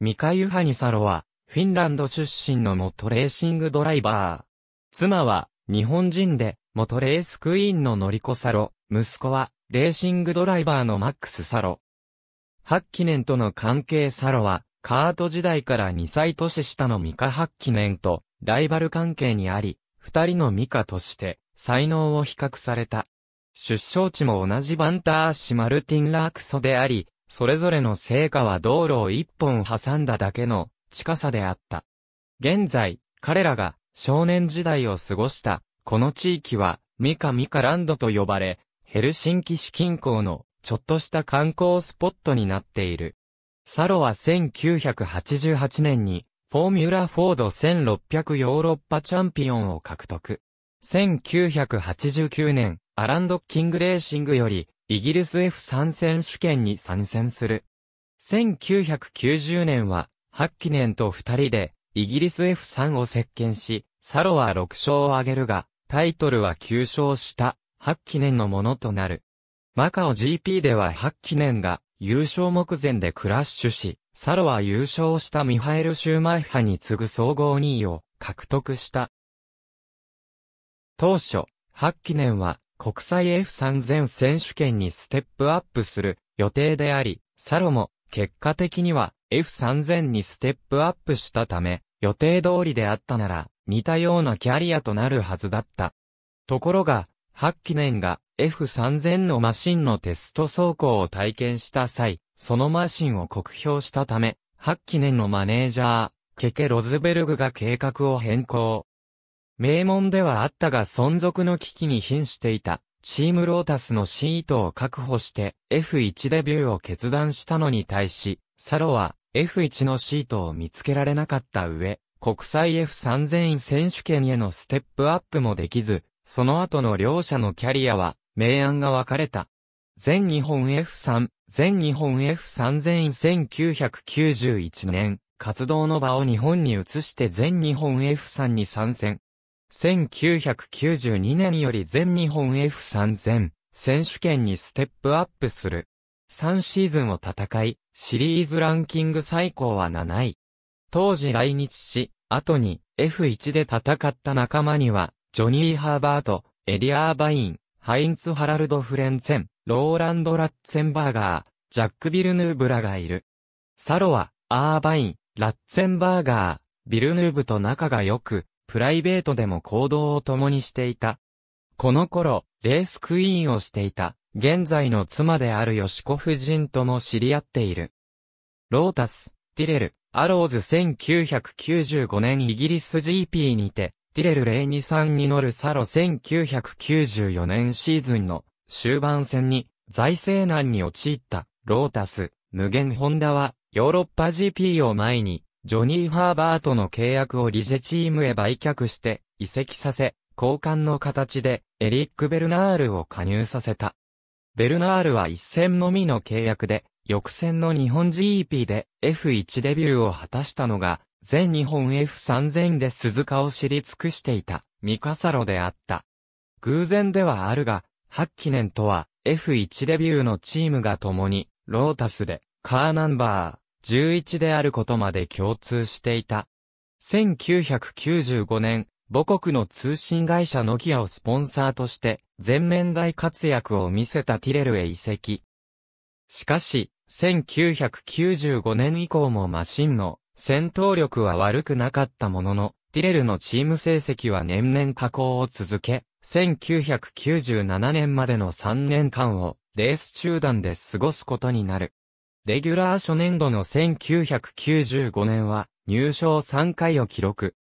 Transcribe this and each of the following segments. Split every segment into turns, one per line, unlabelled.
ミカユ・ハニサロは、フィンランド出身の元レーシングドライバー。妻は、日本人で、元レースクイーンのノリコ・サロ、息子は、レーシングドライバーのマックス・サロ。ハッキネンとの関係サロは、カート時代から2歳年下のミカ・ハッキネンと、ライバル関係にあり、二人のミカとして、才能を比較された。出生地も同じバンターシ・マルティン・ラークソであり、それぞれの成果は道路を一本挟んだだけの近さであった。現在、彼らが少年時代を過ごしたこの地域はミカミカランドと呼ばれ、ヘルシンキ市近郊のちょっとした観光スポットになっている。サロは1988年にフォーミュラフォード1600ヨーロッパチャンピオンを獲得。1989年、アランド・キングレーシングより、イギリス F3 選手権に参戦する。1990年は、ハッキネンと二人で、イギリス F3 を席巻し、サロは6勝を挙げるが、タイトルは9勝した、ハッキネンのものとなる。マカオ GP ではハッキネンが、優勝目前でクラッシュし、サロは優勝したミハエル・シューマイハに次ぐ総合2位を獲得した。当初、ハッキネンは国際 F3000 選手権にステップアップする予定であり、サロも結果的には F3000 にステップアップしたため、予定通りであったなら、似たようなキャリアとなるはずだった。ところが、キネンが F3000 のマシンのテスト走行を体験した際、そのマシンを酷評したため、キネンのマネージャー、ケケ・ロズベルグが計画を変更。名門ではあったが存続の危機に瀕していた、チームロータスのシートを確保して F1 デビューを決断したのに対し、サロは F1 のシートを見つけられなかった上、国際 F3000 選手権へのステップアップもできず、その後の両者のキャリアは、明暗が分かれた。全日本 F3、全日本 F3000 1991年、活動の場を日本に移して全日本 F3 に参戦。1992年より全日本 F3000 選手権にステップアップする。3シーズンを戦い、シリーズランキング最高は7位。当時来日し、後に F1 で戦った仲間には、ジョニー・ハーバート、エリアー・バイン、ハインツ・ハラルド・フレンツェン、ローランド・ラッツェンバーガー、ジャック・ビルヌーブらがいる。サロは、アーバイン、ラッツェンバーガー、ビルヌーブと仲が良く、プライベートでも行動を共にしていた。この頃、レースクイーンをしていた、現在の妻であるヨシコ夫人とも知り合っている。ロータス、ティレル、アローズ1995年イギリス GP にて、ティレル023に乗るサロ1994年シーズンの終盤戦に財政難に陥ったロータス、無限ホンダはヨーロッパ GP を前にジョニー・ハーバーとの契約をリジェチームへ売却して移籍させ、交換の形でエリック・ベルナールを加入させた。ベルナールは一戦のみの契約で、翌戦の日本 GEP で F1 デビューを果たしたのが、全日本 F3000 で鈴鹿を知り尽くしていた、ミカサロであった。偶然ではあるが、ハッキネンとは F1 デビューのチームが共に、ロータスで、カーナンバー、11であることまで共通していた。1995年、母国の通信会社ノキアをスポンサーとして、全面大活躍を見せたティレルへ移籍。しかし、1995年以降もマシンの戦闘力は悪くなかったものの、ティレルのチーム成績は年々下降を続け、1997年までの3年間をレース中断で過ごすことになる。レギュラー初年度の1995年は入賞3回を記録。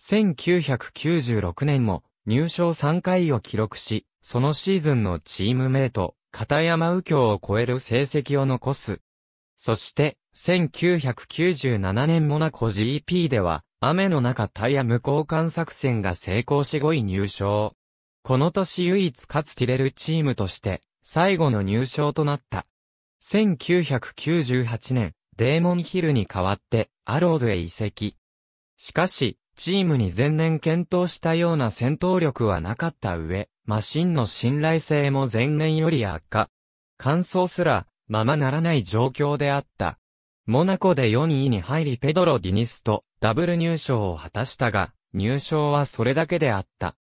1996年も入賞3回を記録し、そのシーズンのチームメイト、片山右京を超える成績を残す。そして、1997年モナコ GP では、雨の中タイヤ無交換作戦が成功し5位入賞。この年唯一かつティレルチームとして、最後の入賞となった。1998年、デーモンヒルに代わって、アローズへ移籍。しかし、チームに前年検討したような戦闘力はなかった上、マシンの信頼性も前年より悪化。感想すら、ままならない状況であった。モナコで4位に入りペドロ・ディニスとダブル入賞を果たしたが、入賞はそれだけであった。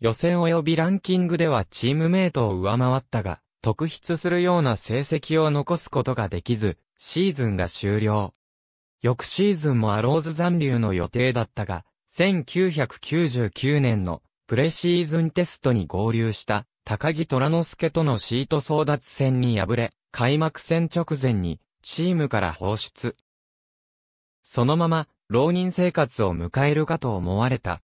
予選及びランキングではチームメイトを上回ったが、特筆するような成績を残すことができず、シーズンが終了。翌シーズンもアローズ残留の予定だったが、1999年のプレシーズンテストに合流した高木虎之助とのシート争奪戦に敗れ、開幕戦直前にチームから放出。そのまま浪人生活を迎えるかと思われた。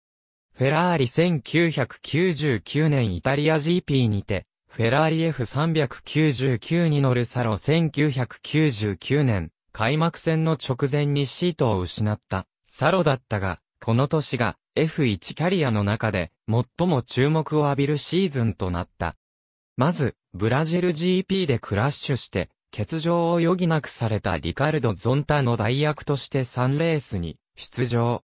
フェラーリ1999年イタリア GP にてフェラーリ F399 に乗るサロ1999年、開幕戦の直前にシートを失ったサロだったが、この年が F1 キャリアの中で最も注目を浴びるシーズンとなった。まず、ブラジル GP でクラッシュして、欠場を余儀なくされたリカルド・ゾンタの代役として3レースに出場。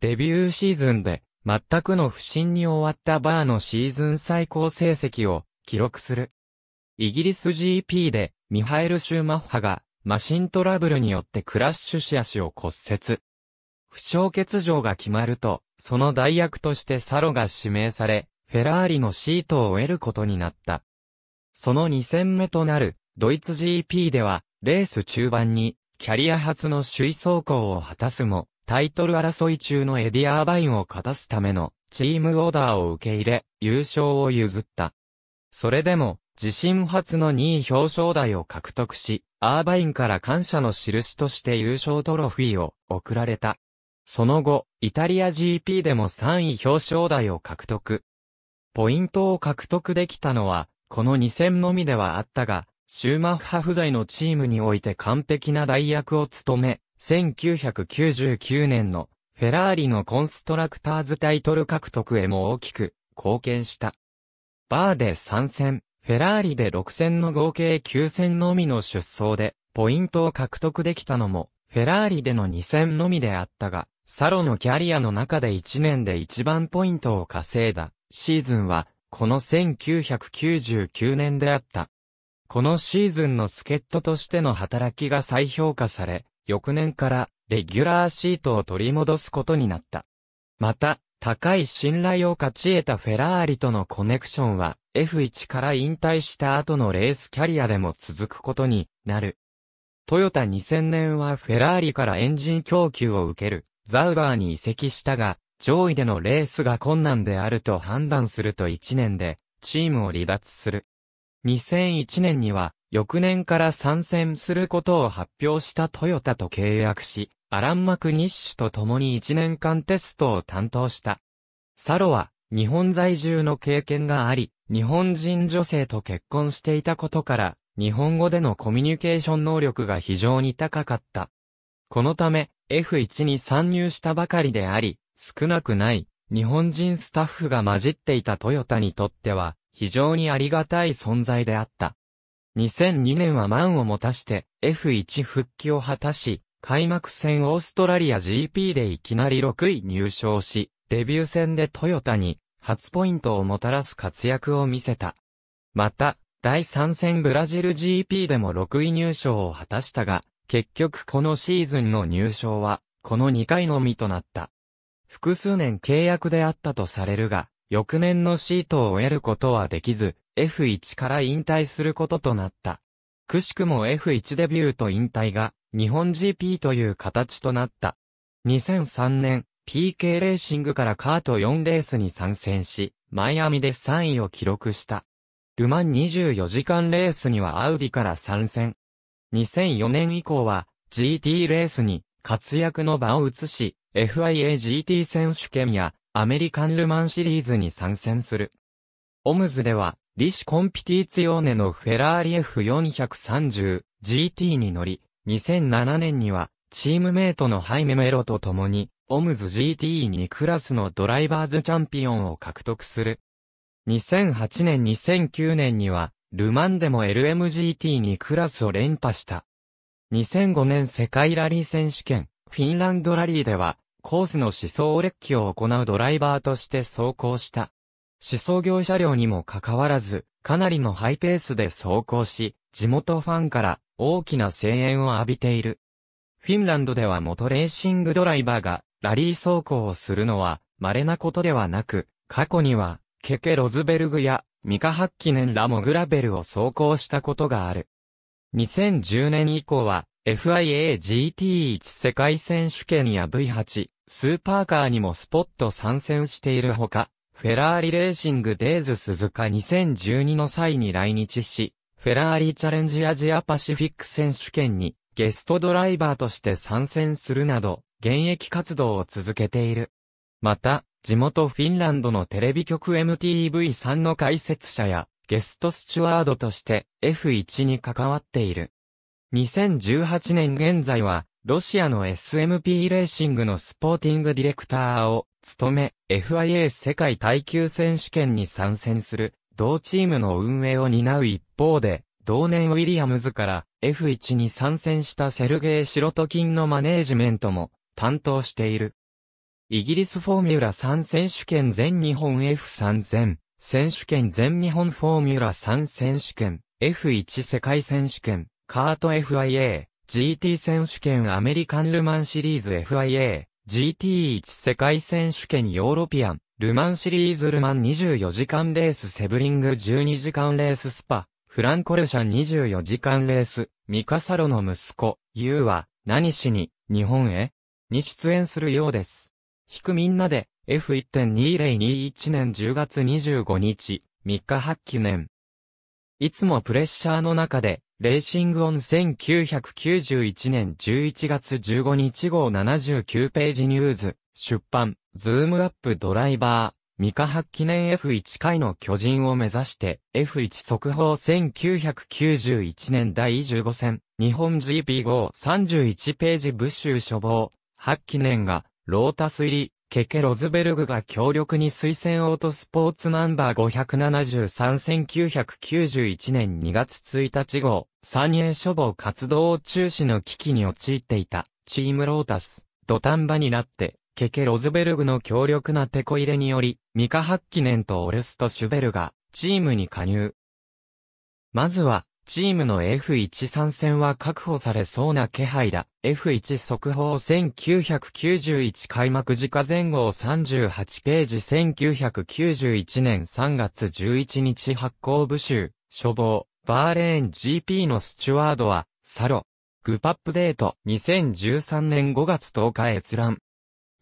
デビューシーズンで全くの不振に終わったバーのシーズン最高成績を記録する。イギリス GP でミハエル・シューマッハがマシントラブルによってクラッシュし足を骨折。負傷欠場が決まると、その代役としてサロが指名され、フェラーリのシートを得ることになった。その2戦目となる、ドイツ GP では、レース中盤に、キャリア初の首位走行を果たすも、タイトル争い中のエディアーバインを勝たすための、チームオーダーを受け入れ、優勝を譲った。それでも、自身初の2位表彰台を獲得し、アーバインから感謝の印として優勝トロフィーを贈られた。その後、イタリア GP でも3位表彰台を獲得。ポイントを獲得できたのは、この2戦のみではあったが、シューマッハ不在のチームにおいて完璧な代役を務め、1999年のフェラーリのコンストラクターズタイトル獲得へも大きく貢献した。バーで3戦、フェラーリで6戦の合計9戦のみの出走で、ポイントを獲得できたのも、フェラーリでの2戦のみであったが、サロのキャリアの中で1年で一番ポイントを稼いだ、シーズンは、この1999年であった。このシーズンの助っ人としての働きが再評価され、翌年からレギュラーシートを取り戻すことになった。また、高い信頼を勝ち得たフェラーリとのコネクションは F1 から引退した後のレースキャリアでも続くことになる。トヨタ2000年はフェラーリからエンジン供給を受けるザウバーに移籍したが、上位でのレースが困難であると判断すると1年でチームを離脱する。2001年には翌年から参戦することを発表したトヨタと契約し、アラン・マクニッシュと共に1年間テストを担当した。サロは、日本在住の経験があり、日本人女性と結婚していたことから、日本語でのコミュニケーション能力が非常に高かった。このため、F1 に参入したばかりであり、少なくない、日本人スタッフが混じっていたトヨタにとっては、非常にありがたい存在であった。2002年は満を持たして F1 復帰を果たし、開幕戦オーストラリア GP でいきなり6位入賞し、デビュー戦でトヨタに初ポイントをもたらす活躍を見せた。また、第3戦ブラジル GP でも6位入賞を果たしたが、結局このシーズンの入賞は、この2回のみとなった。複数年契約であったとされるが、翌年のシートを得ることはできず、F1 から引退することとなった。くしくも F1 デビューと引退が日本 GP という形となった。2003年、PK レーシングからカート4レースに参戦し、マイアミで3位を記録した。ルマン24時間レースにはアウディから参戦。2004年以降は GT レースに活躍の場を移し、FIAGT 選手権やアメリカンルマンシリーズに参戦する。オムズでは、リシコンピティツヨーネのフェラーリ F430GT に乗り、2007年には、チームメイトのハイメメロと共に、オムズ GT2 クラスのドライバーズチャンピオンを獲得する。2008年2009年には、ルマンでも LMGT2 クラスを連覇した。2005年世界ラリー選手権、フィンランドラリーでは、コースの思想列記を行うドライバーとして走行した。思想業車両にもかかわらず、かなりのハイペースで走行し、地元ファンから大きな声援を浴びている。フィンランドでは元レーシングドライバーがラリー走行をするのは稀なことではなく、過去にはケケ・ロズベルグやミカ・ハッキネンラモ・グラベルを走行したことがある。2010年以降は FIAGT1 世界選手権や V8 スーパーカーにもスポット参戦しているほか、フェラーリレーシングデーズ鈴鹿2012の際に来日し、フェラーリチャレンジアジアパシフィック選手権にゲストドライバーとして参戦するなど、現役活動を続けている。また、地元フィンランドのテレビ局 MTV3 の解説者や、ゲストスチュワードとして F1 に関わっている。2018年現在は、ロシアの SMP レーシングのスポーティングディレクターを務め、FIA 世界耐久選手権に参戦する同チームの運営を担う一方で、同年ウィリアムズから F1 に参戦したセルゲイ・シロトキンのマネージメントも担当している。イギリスフォーミュラ3選手権全日本 F3000 選手権全日本フォーミュラ3選手権 F1 世界選手権カート FIA GT 選手権アメリカンルマンシリーズ FIA GT1 世界選手権ヨーロピアンルマンシリーズルマン24時間レースセブリング12時間レーススパ、フランコルシャン24時間レース、ミカサロの息子、ユーは、何しに、日本へに出演するようです。引くみんなで、F1.2021 年10月25日、3日発記年。いつもプレッシャーの中で、レーシングオン1991年11月15日号79ページニューズ、出版。ズームアップドライバー、ミカ発記念 F1 回の巨人を目指して、F1 速報1991年第15戦、日本 GP531 ページブッシュ処方、発記念が、ロータス入り、ケケ・ロズベルグが強力に推薦オートスポーツナンバー573-1991年2月1日号、三栄処方活動を中止の危機に陥っていた、チームロータス、土壇場になって、ケケ・ロズベルグの強力なテコ入れにより、ミカ・ハッキネンとオルスト・シュベルが、チームに加入。まずは、チームの F1 参戦は確保されそうな気配だ。F1 速報1991開幕時価前後38ページ1991年3月11日発行部集、処方、バーレーン GP のスチュワードは、サロ、グパップデート2013年5月10日閲覧。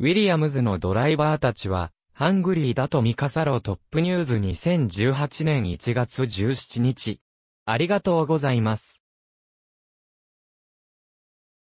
ウィリアムズのドライバーたちは、ハングリーだとミカサロトップニュース2018年1月17日。ありがとうございます。